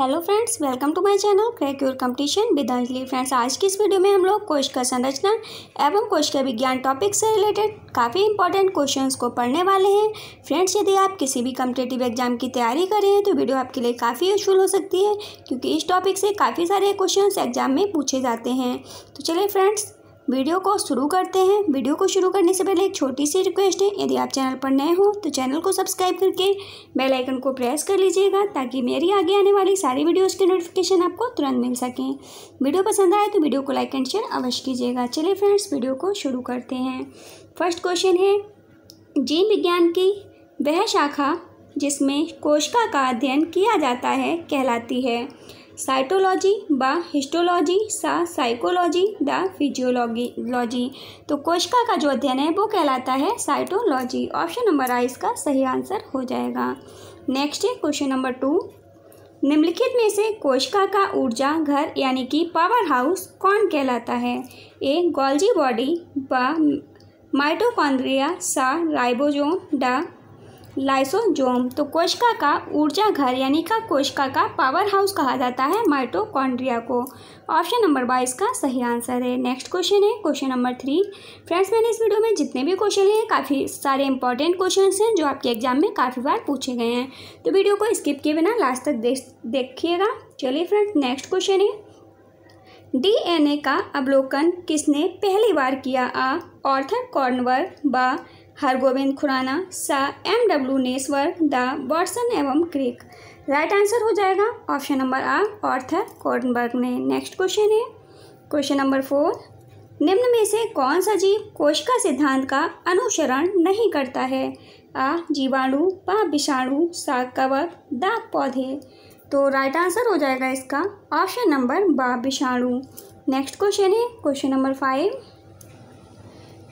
hello friends welcome to my channel crack your competition with Anjali friends आज की इस video में हम लोग कोश का संरचना एवं कोश के विज्ञान टॉपिक से रिलेटेड काफ़ी इंपॉर्टेंट क्वेश्चंस को पढ़ने वाले हैं फ्रेंड्स यदि आप किसी भी कम्पिटेटिव एग्जाम की तैयारी कर रहे हैं तो वीडियो आपके लिए काफ़ी यूजफुल हो सकती है क्योंकि इस टॉपिक से काफ़ी सारे क्वेश्चन एग्जाम में पूछे जाते हैं तो चलिए फ्रेंड्स वीडियो को शुरू करते हैं वीडियो को शुरू करने से पहले एक छोटी सी रिक्वेस्ट है यदि आप चैनल पर नए हो तो चैनल को सब्सक्राइब करके बेल आइकन को प्रेस कर लीजिएगा ताकि मेरी आगे आने वाली सारी वीडियोस के नोटिफिकेशन आपको तुरंत मिल सकें वीडियो पसंद आए तो वीडियो को लाइक एंड शेयर अवश्य कीजिएगा चलिए फ्रेंड्स वीडियो को शुरू करते हैं फर्स्ट क्वेश्चन है जीव विज्ञान की वह शाखा जिसमें कोशिका का अध्ययन किया जाता है कहलाती है साइटोलॉजी बा हिस्टोलॉजी सा साइकोलॉजी द फिजियोलॉजी तो कोशिका का जो अध्ययन है वो कहलाता है साइटोलॉजी ऑप्शन नंबर आई इसका सही आंसर हो जाएगा नेक्स्ट है क्वेश्चन नंबर टू निम्नलिखित में से कोशिका का ऊर्जा घर यानी कि पावर हाउस कौन कहलाता है ए गोल्जी बॉडी बा माइटोकॉन्ड्रिया सा राइबोजोम डा लाइसोजोम तो कोशिका का ऊर्जा घर यानी का कोशिका का पावर हाउस कहा जाता है माइटोकॉन्ड्रिया को ऑप्शन नंबर बाईस का सही आंसर है नेक्स्ट क्वेश्चन है क्वेश्चन नंबर थ्री फ्रेंड्स मैंने इस वीडियो में जितने भी क्वेश्चन हैं काफ़ी सारे इंपॉर्टेंट क्वेश्चन हैं जो आपके एग्जाम में काफ़ी बार पूछे गए हैं तो वीडियो को स्किप किए बिना लास्ट तक देखिएगा चलिए फ्रेंड्स नेक्स्ट क्वेश्चन है डीएनए का अवलोकन किसने पहली बार किया आ ऑर्थर कॉर्नवर बा हरगोविंद खुराना सा एम डब्ल्यू नेसवर द बॉटसन एवं क्रिक राइट आंसर हो जाएगा ऑप्शन नंबर आ ऑर्थर कॉर्डनबर्ग ने नेक्स्ट क्वेश्चन है क्वेश्चन नंबर फोर निम्न में से कौन सा जीव कोशिका सिद्धांत का अनुसरण नहीं करता है आ जीवाणु प विषाणु सा कवक द पौधे तो राइट आंसर हो जाएगा इसका ऑप्शन नंबर बा विषाणु नेक्स्ट क्वेश्चन है क्वेश्चन नंबर फाइव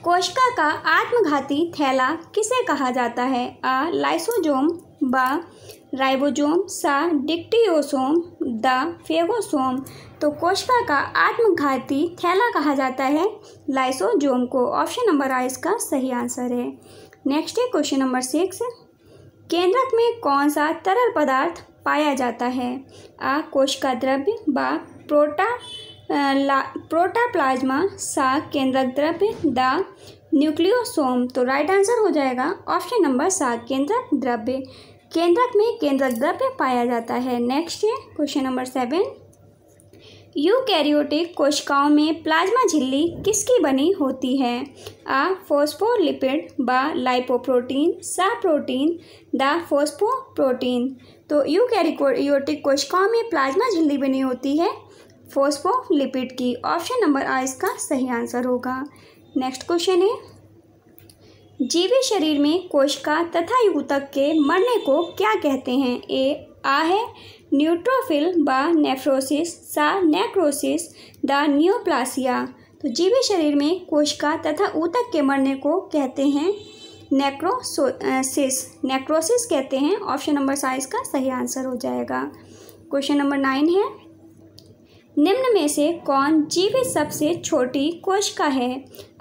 कोशिका का आत्मघाती थैला किसे कहा जाता है आ लाइसोजोम ब राइबोजोम सा डिक्टियोसोम द फेगोसोम तो कोशिका का आत्मघाती थैला कहा जाता है लाइसोजोम को ऑप्शन नंबर आ इसका सही आंसर है नेक्स्ट है क्वेश्चन नंबर सिक्स केंद्रक में कौन सा तरल पदार्थ पाया जाता है आ कोशिका द्रव्य बा प्रोटा प्रोटाप्लाज्मा सा केंद्रक द्रव्य द न्यूक्लियोसोम तो राइट आंसर हो जाएगा ऑप्शन नंबर सा केंद्रक द्रव्य केंद्रक में केंद्रक द्रव्य पाया जाता है नेक्स्ट है क्वेश्चन नंबर सेवन यूकैरियोटिक कोशिकाओं में प्लाज्मा झिल्ली किसकी बनी होती है आ फोस्फोलिपिड ब लाइपोप्रोटीन सा प्रोटीन द फोस्फो प्रोटीन तो यूकैरियोटिक कोशिकाओं में प्लाज्मा झिल्ली बनी होती है फोस्फोलिपिड की ऑप्शन नंबर आ इसका सही आंसर होगा नेक्स्ट क्वेश्चन है जीवी शरीर में कोशिका तथा यूतक के मरने को क्या कहते हैं ए आ है न्यूट्रोफिल बा नेफ्रोसिस सा नेक्रोसिस द न्यूप्लासिया तो जीवी शरीर में कोशिका तथा ऊतक के मरने को कहते हैं नेक्रोसोसिस नेक्रोसिस कहते हैं ऑप्शन नंबर साइज का सही आंसर हो जाएगा क्वेश्चन नंबर नाइन है निम्न में से कौन जीवित सबसे छोटी कोशिका है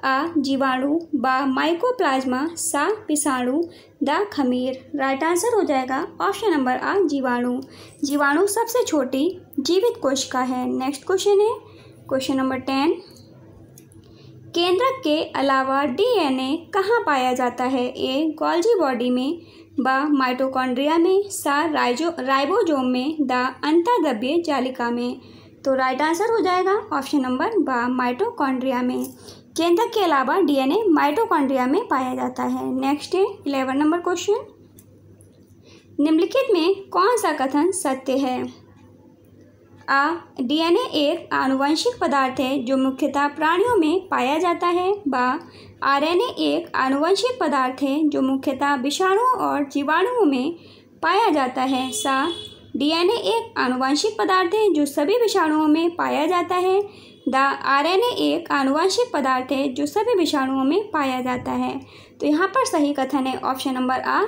आ जीवाणु बा माइकोप्लाज्मा सा विषाणु द खमीर राइट आंसर हो जाएगा ऑप्शन नंबर आ जीवाणु जीवाणु सबसे छोटी जीवित कोशिका है नेक्स्ट क्वेश्चन है क्वेश्चन नंबर टेन केंद्रक के अलावा डीएनए कहाँ पाया जाता है ए गोल्जी बॉडी में ब माइटोकॉन्ड्रिया में सा राइजो राइबोजोम में द अंतर्द्रव्य जालिका में तो राइट आंसर हो जाएगा ऑप्शन नंबर बा माइटोकॉन्ड्रिया में केंद्रक के अलावा डीएनए माइटोकॉन्ड्रिया में पाया जाता है नेक्स्ट है इलेवन नंबर क्वेश्चन निम्नलिखित में कौन सा कथन सत्य है आ डीएनए एक आनुवंशिक पदार्थ है जो मुख्यतः प्राणियों में पाया जाता है बा आरएनए एक आनुवंशिक पदार्थ है जो मुख्यतः विषाणुओं और जीवाणुओं में पाया जाता है सा डीएनए एक आनुवंशिक पदार्थ है जो सभी विषाणुओं में पाया जाता है द आरएनए एक आनुवंशिक पदार्थ है जो सभी विषाणुओं में पाया जाता है तो यहाँ पर सही कथन है ऑप्शन नंबर आ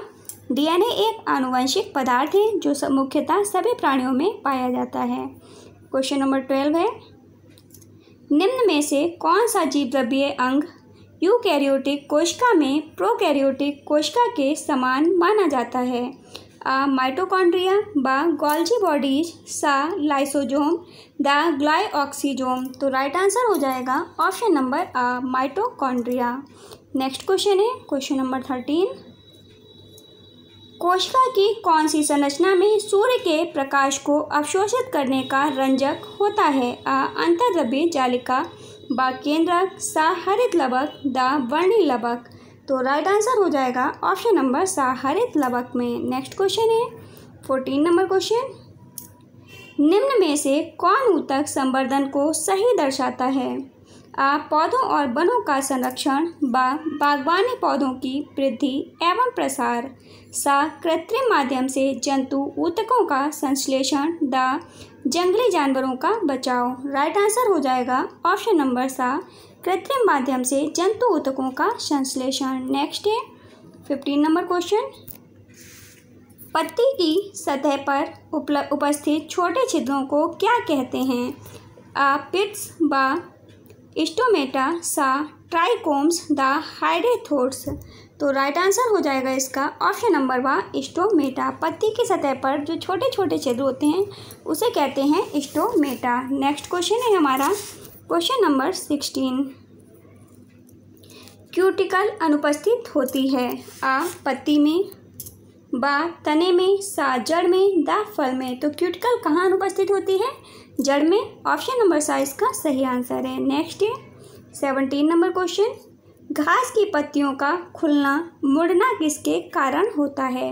डीएनए एक आनुवंशिक पदार्थ है जो मुख्यतः सभी प्राणियों में पाया जाता है क्वेश्चन नंबर ट्वेल्व है निम्न में से कौन सा जीव द्रव्य अंग यूकैरियोटिक कोशिका में प्रोकैरियोटिक कोशिका के समान माना जाता है आ माइटोकॉन्ड्रिया बा Golgi सा लाइसोजोम द the तो राइट आंसर हो जाएगा ऑप्शन नंबर आ माइटोकॉन्ड्रिया नेक्स्ट क्वेश्चन है क्वेश्चन नंबर थर्टीन कोशिका की कौन सी संरचना में सूर्य के प्रकाश को अवशोषित करने का रंजक होता है आ अंतर्द्रव्य जालिका बा केंद्रक सा हरित लवक द वर्णी लवक तो राइट आंसर हो जाएगा ऑप्शन नंबर सा हरित लवक में नेक्स्ट क्वेश्चन है फोर्टीन नंबर क्वेश्चन निम्न में से कौन ऊतक संवर्धन को सही दर्शाता है आ पौधों और वनों का संरक्षण बा, बागवानी पौधों की वृद्धि एवं प्रसार सा कृत्रिम माध्यम से जंतु ऊतकों का संश्लेषण द जंगली जानवरों का बचाव राइट आंसर हो जाएगा ऑप्शन नंबर सा कृत्रिम माध्यम से जंतु उतकों का संश्लेषण नेक्स्ट है फिफ्टीन नंबर क्वेश्चन पत्ती की सतह पर उपलब्ध उपस्थित छोटे छिद्रों को क्या कहते हैं आ पिट्स बा इस्टोमेटा सा ट्राइकोम्स द हाइड्रेथोट्स तो राइट आंसर हो जाएगा इसका ऑप्शन नंबर वा इस्टोमेटा पत्ती की सतह पर जो छोटे छोटे छिद्र होते हैं उसे कहते हैं इस्टोमेटा नेक्स्ट क्वेश्चन है हमारा क्वेश्चन नंबर सिक्सटीन क्यूटिकल अनुपस्थित होती है आ पत्ती में बा तने में सा जड़ में द फल में तो क्यूटिकल कहाँ अनुपस्थित होती है जड़ में ऑप्शन नंबर सा इसका सही आंसर है नेक्स्ट है सेवनटीन नंबर क्वेश्चन घास की पत्तियों का खुलना मुड़ना किसके कारण होता है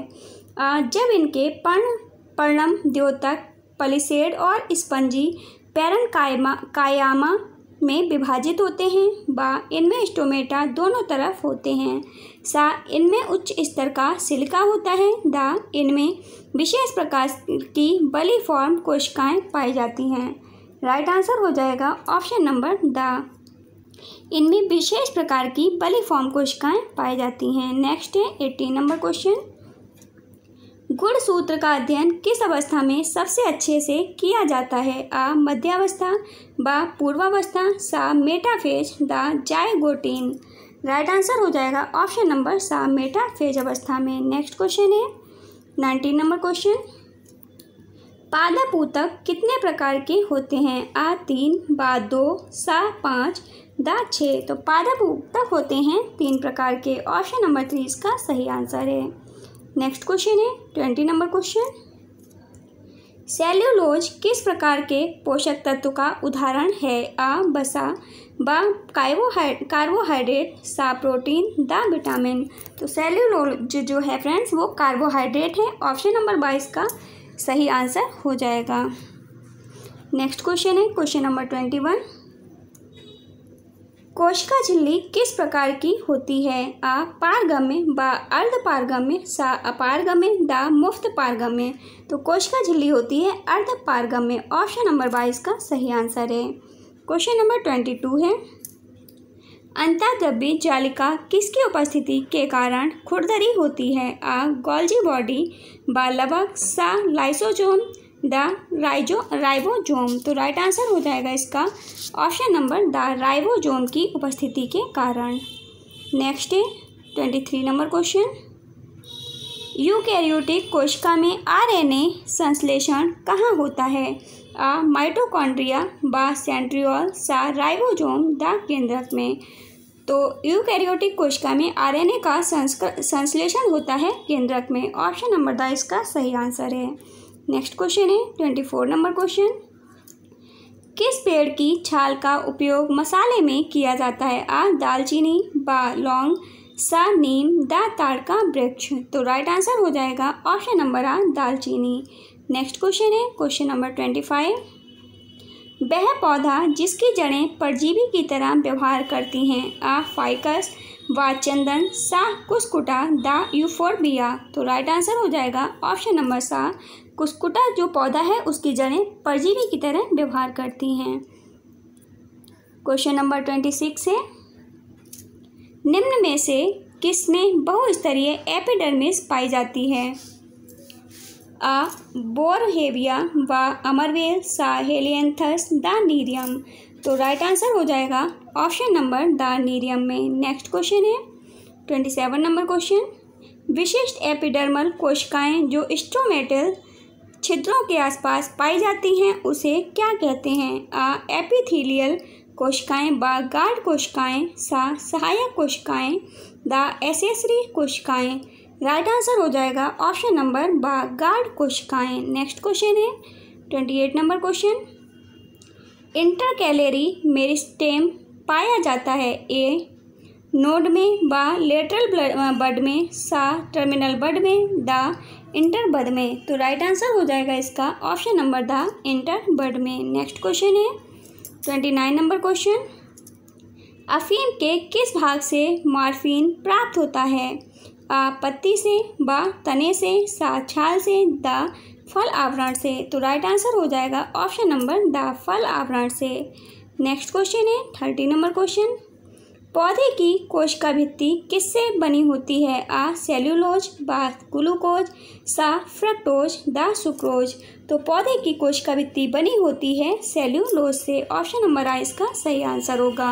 आ, जब इनके पर्ण पर्णम द्योतक पलिसेड और स्पंजी पैरन कायमा कायामा में विभाजित होते हैं व इनमें स्टोमेटा दोनों तरफ होते हैं सा इनमें उच्च स्तर का सिलिका होता है दा इनमें विशेष प्रकार की बली फॉर्म कोशिकाएं पाई जाती हैं राइट आंसर हो जाएगा ऑप्शन नंबर द इनमें विशेष प्रकार की बली फॉर्म कोशिकाएं पाई जाती हैं नेक्स्ट है एटीन नंबर क्वेश्चन गुणसूत्र का अध्ययन किस अवस्था में सबसे अच्छे से किया जाता है आ मध्यावस्था ब पूर्वावस्था सा मेटाफेज द जायगोटीन राइट आंसर हो जाएगा ऑप्शन नंबर सा मेटाफेज अवस्था में नेक्स्ट क्वेश्चन है नाइनटीन नंबर क्वेश्चन पादप ऊतक कितने प्रकार के होते हैं आ तीन बा दो सा पाँच द छः तो पादप ऊतक होते हैं तीन प्रकार के ऑप्शन नंबर थ्री इसका सही आंसर है नेक्स्ट क्वेश्चन है ट्वेंटी नंबर क्वेश्चन सेल्यूलोज किस प्रकार के पोषक तत्व का उदाहरण है आ बसा कार्बोहाइड कार्बोहाइड्रेट सा प्रोटीन द विटामिन तो सेल्यूलोज जो है फ्रेंड्स वो कार्बोहाइड्रेट है ऑप्शन नंबर बाईस का सही आंसर हो जाएगा नेक्स्ट क्वेश्चन है क्वेश्चन नंबर ट्वेंटी वन कोशिका झिल्ली किस प्रकार की होती है आ पारगम्य ब अर्ध पारगम्य सा अपारगम्य द मुफ्त पारगम्य तो कोशिका झिल्ली होती है अर्ध पारगम्य ऑप्शन नंबर बाईस का सही आंसर है क्वेश्चन नंबर ट्वेंटी टू है अंताद्रव्य जालिका किसकी उपस्थिति के कारण खुरदरी होती है आ गोल्जी बॉडी बा लवक सा लाइसोजोम द राइजो राइबोजोम तो राइट आंसर हो जाएगा इसका ऑप्शन नंबर द राइबोजोम की उपस्थिति के कारण नेक्स्ट है twenty three number question eukaryotic कोशिका में आरएनए संश्लेषण कहाँ होता है आ माइटोकॉन्ड्रिया बा सेंट्रियोल सा राइबोजोम द केंद्रक में तो यूकैरियोटिक कोशिका में आरएनए का संश्लेषण होता है केंद्रक में ऑप्शन नंबर द इसका सही आंसर है नेक्स्ट क्वेश्चन है ट्वेंटी फोर नंबर क्वेश्चन किस पेड़ की छाल का उपयोग मसाले में किया जाता है आ दालचीनी बा लौंग सा नीम दा का वृक्ष तो राइट आंसर हो जाएगा ऑप्शन नंबर आ दालचीनी नेक्स्ट क्वेश्चन है क्वेश्चन नंबर ट्वेंटी फाइव वह पौधा जिसकी जड़ें परजीवी की तरह व्यवहार करती हैं आ फाइकस व चंदन सा कुसकुटा दा यूफोरबिया तो राइट आंसर हो जाएगा ऑप्शन नंबर सा कुस्कुटा जो पौधा है उसकी जड़ें परजीवी की तरह व्यवहार करती हैं क्वेश्चन नंबर ट्वेंटी सिक्स है निम्न में से में बहुस्तरीय एपिडर्मिस पाई जाती है आ बोरहेविया व अमरवेल साहेलियंथस नीरियम तो राइट आंसर हो जाएगा ऑप्शन नंबर द नीरियम में नेक्स्ट क्वेश्चन है ट्वेंटी सेवन नंबर क्वेश्चन विशिष्ट एपिडर्मल कोशिकाएं जो स्ट्रोमेटल छिद्रों के आसपास पाई जाती हैं उसे क्या कहते हैं आ एपिथीलियल कोशिकाएं बा गार्ड कोशिकाएं सा सहायक कोशिकाएं द एसेसरी कोशिकाएं राइट आंसर हो जाएगा ऑप्शन नंबर बा गार्ड कोशिकाएं नेक्स्ट क्वेश्चन है twenty eight number question intercalary meristem पाया जाता है ए नोड में बा लेटरल बड में सा टर्मिनल बड में द इंटर बर्ड में तो राइट आंसर हो जाएगा इसका ऑप्शन नंबर द इंटर बर्ड में नेक्स्ट क्वेश्चन है ट्वेंटी नाइन नंबर क्वेश्चन अफीम के किस भाग से मॉर्फिन प्राप्त होता है आ पत्ती से ब तने से सा छाल से द फल आवरण से तो राइट आंसर हो जाएगा ऑप्शन नंबर द फल आवरण से नेक्स्ट क्वेश्चन है थर्टी नंबर क्वेश्चन पौधे की कोशिका भित्ति किससे बनी होती है आ सेल्यूलोज बा ग्लूकोज सा फ्रक्टोज द सुक्रोज तो पौधे की कोशिका भित्ति बनी होती है सेल्यूलोज से ऑप्शन नंबर आ इसका सही आंसर होगा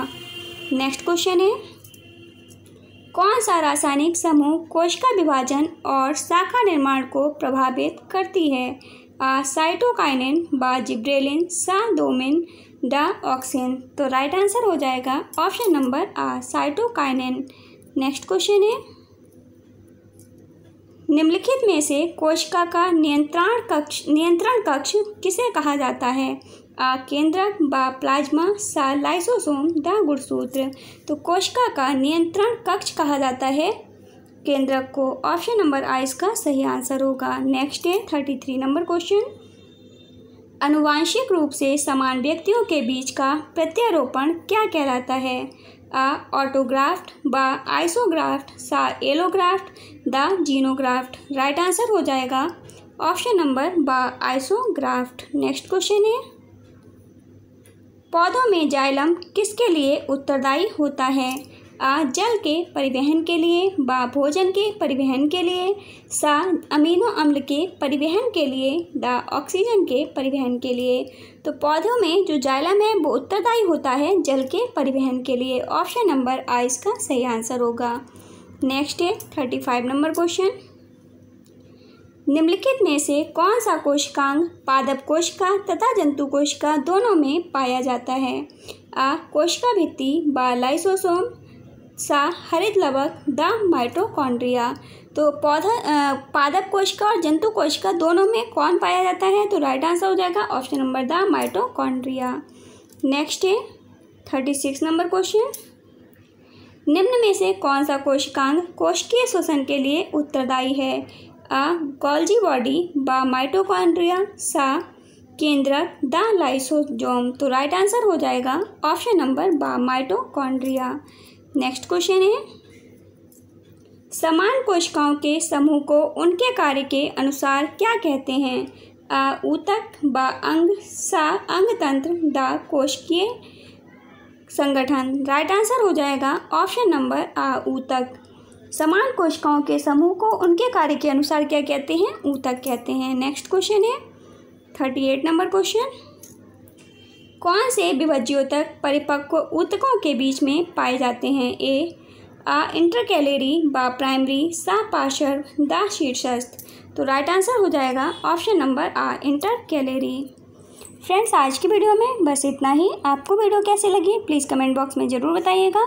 नेक्स्ट क्वेश्चन है कौन सा रासायनिक समूह कोशिका विभाजन और शाखा निर्माण को प्रभावित करती है आ साइटोकाइनिन बा जिब्रेलिन सा डोमिन डाऑक्सिन तो राइट आंसर हो जाएगा ऑप्शन नंबर आ साइटोकाइनिन नेक्स्ट क्वेश्चन है निम्नलिखित में से कोशिका का नियंत्रण कक्ष नियंत्रण कक्ष किसे कहा जाता है आ केंद्रक बा प्लाज्मा सा लाइसोसोम द गुणसूत्र तो कोशिका का नियंत्रण कक्ष कहा जाता है केंद्रक को ऑप्शन नंबर आ इसका सही आंसर होगा नेक्स्ट है थर्टी थ्री नंबर क्वेश्चन अनुवांशिक रूप से समान व्यक्तियों के बीच का प्रत्यारोपण क्या कहलाता है आ ऑटोग्राफ्ट बा आइसोग्राफ्ट सा एलोग्राफ्ट द जीनोग्राफ्ट राइट आंसर हो जाएगा ऑप्शन नंबर बा आइसोग्राफ्ट नेक्स्ट क्वेश्चन है पौधों में जाइलम किसके लिए उत्तरदायी होता है आ जल के परिवहन के लिए बा भोजन के परिवहन के लिए सा अमीनो अम्ल के परिवहन के लिए द ऑक्सीजन के परिवहन के लिए तो पौधों में जो जाइलम है वो उत्तरदायी होता है जल के परिवहन के लिए ऑप्शन नंबर आ इसका सही आंसर होगा नेक्स्ट है थर्टी फाइव नंबर क्वेश्चन निम्नलिखित में से कौन सा कोशिकांग पादप कोशिका तथा जंतु कोशिका दोनों में पाया जाता है आ कोशिका भित्ति बा लाइसोसोम सा हरित लवक द माइटोकॉन्ड्रिया तो पौधा पादप कोशिका और जंतु कोशिका दोनों में कौन पाया जाता है तो राइट आंसर हो जाएगा ऑप्शन नंबर द माइटोकॉन्ड्रिया नेक्स्ट है थर्टी सिक्स नंबर क्वेश्चन निम्न में से कौन सा कोशिकांग कोशिकीय शोषण के लिए उत्तरदायी है अ गोल्जी बॉडी ब माइटोकॉन्ड्रिया सा केंद्रक द लाइसोजोम तो राइट आंसर हो जाएगा ऑप्शन नंबर बा माइटोकॉन्ड्रिया नेक्स्ट क्वेश्चन है समान कोशिकाओं के समूह को उनके कार्य के अनुसार क्या कहते हैं आ ऊतक ब अंग सा अंग तंत्र द कोशिकीय संगठन राइट आंसर हो जाएगा ऑप्शन नंबर आ ऊतक समान कोशिकाओं के समूह को उनके कार्य के अनुसार क्या कहते हैं ऊतक कहते हैं नेक्स्ट क्वेश्चन है थर्टी एट नंबर क्वेश्चन कौन से विभज्यों तक परिपक्व ऊतकों के बीच में पाए जाते हैं ए आ इंटरकैलेरी बा प्राइमरी सा पार्श्व दा शीर्षस्थ तो राइट आंसर हो जाएगा ऑप्शन नंबर आ इंटरकैलेरी फ्रेंड्स आज की वीडियो में बस इतना ही आपको वीडियो कैसे लगी प्लीज़ कमेंट बॉक्स में ज़रूर बताइएगा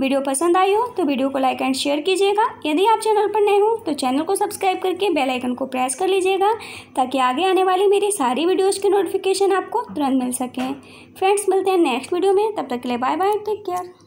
वीडियो पसंद आई हो तो वीडियो को लाइक एंड शेयर कीजिएगा यदि आप चैनल पर नए हो तो चैनल को सब्सक्राइब करके बेल आइकन को प्रेस कर लीजिएगा ताकि आगे आने वाली मेरी सारी वीडियोज़ की नोटिफिकेशन आपको तुरंत मिल सकें फ्रेंड्स मिलते हैं नेक्स्ट वीडियो में तब तक के लिए बाय बाय टेक केयर